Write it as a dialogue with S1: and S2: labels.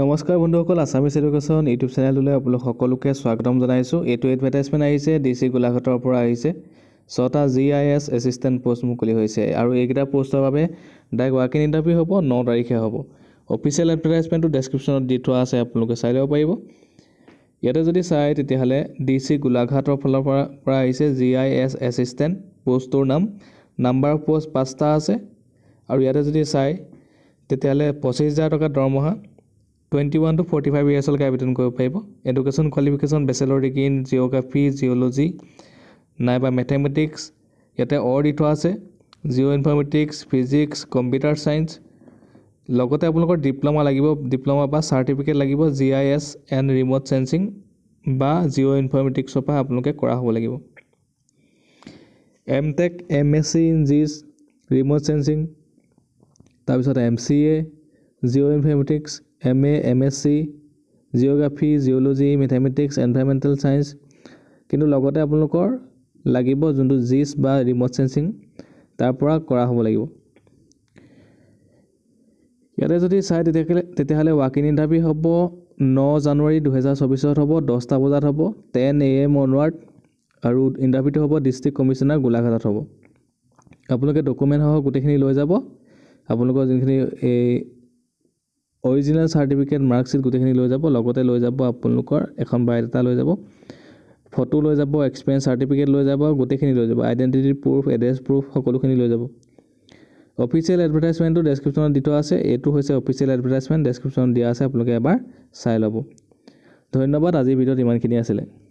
S1: নমস্কাৰ বন্ধুসকল Assamese education YouTube চেনেললৈ আপোনালোক সকলোকে স্বাগতম জনাইছোঁ এইটো এডভাৰটাইজমেণ্ট আহিছে ডি চি গোলাঘাটৰ পৰা আহিছে ছটা G I S assistant post মুকলি হৈছে আৰু এইকেইটা পোষ্টৰ বাবে ডাইৰেক্ট ৱাক ইন ইণ্টাৰভিউ হ'ব ন তাৰিখে হ'ব অফিচিয়েল এডভাৰটাইজমেণ্টটো ডেছক্ৰিপশ্যনত দি থোৱা আছে আপোনালোকে চাই ল'ব পাৰিব ইয়াতে যদি চাই তেতিয়াহ'লে ডি চি গোলাঘাটৰ ফালৰ পৰা আহিছে জি আই এছ এছিষ্টেণ্ট পোষ্টটোৰ নাম নাম্বাৰ অফ পোষ্ট পাঁচটা আছে আৰু ইয়াতে যদি চাই তেতিয়াহ'লে পঁচিছ হাজাৰ টকা দৰমহা twenty one two forty five ইয়াৰ্ছলৈকে আবেদন কৰিব পাৰিব education qualification bachelor degree in geography geology নাইবা মেথেমেটিক্স ইয়াতে অ' দি থোৱা আছে geo' informatics physics computer science লগতে আপোনালোকৰ ডিপ্ল'মা লাগিব ডিপ্ল'মা বা চাৰ্টিফিকেট লাগিব G I S and remote sensing বা জিঅ' ইনফৰ্মেটিক্সৰ পৰা আপোনালোকে কৰা হ'ব লাগিব M tech M S C in GIS remote sensing তাৰপিছত M C A geo' informatics M A M S C geography geology mathematics environmental science কিন্তু লগতে আপোনালোকৰ লাগিব যোনটো জিচ বা ৰিম'ট চেন্সিং তাৰ পৰা কৰা হ'ব লাগিব ইয়াতে যদি চাই তেতিয়াহ'লে তেতিয়াহ'লে ৱাক ইন ইণ্টাৰভিউ হ'ব ন জানুৱাৰী দুহেজাৰ চৌবিছত হ'ব দহটা বজাত হ'ব টেন এ এম অনৱাৰ্ড আৰু ইণ্টাৰভিউটো হ'ব ডিষ্ট্ৰিক্ট কমিশ্যনাৰ গোলাঘাটত হ'ব আপোনালোকে ডকুমেণ্টসহ গোটেইখিনি লৈ যাব আপোনালোকৰ যোনখিনি এই অৰিজিনেল চাৰ্টিফিকেট মাৰ্কশ্বিট গোটেইখিনি লৈ যাব লগতে লৈ যাব আপোনালোকৰ এখন বায়'ডাটা লৈ যাব ফটো লৈ যাব এক্সপেৰিয়েঞ্চ চাৰ্টিফিকেট লৈ যাব গোটেইখিনি লৈ যাব আইডেণ্টিটি প্ৰুফ এড্ৰেছ প্ৰুফ সকলোখিনি লৈ যাব অফিচিয়েল এডভাৰটাইজমেণ্টটো ডেছক্ৰিপশ্যনত দি থোৱা আছে এইটো হৈছে অফিচিয়েল এডভাৰটাইজমেণ্ট ডেছক্ৰিপশ্যনত দিয়া আছে আপোনালোকে এবাৰ চাই ল'ব ধন্যবাদ আজিৰ ভিডিঅ'ত ইমানখিনি আছিলে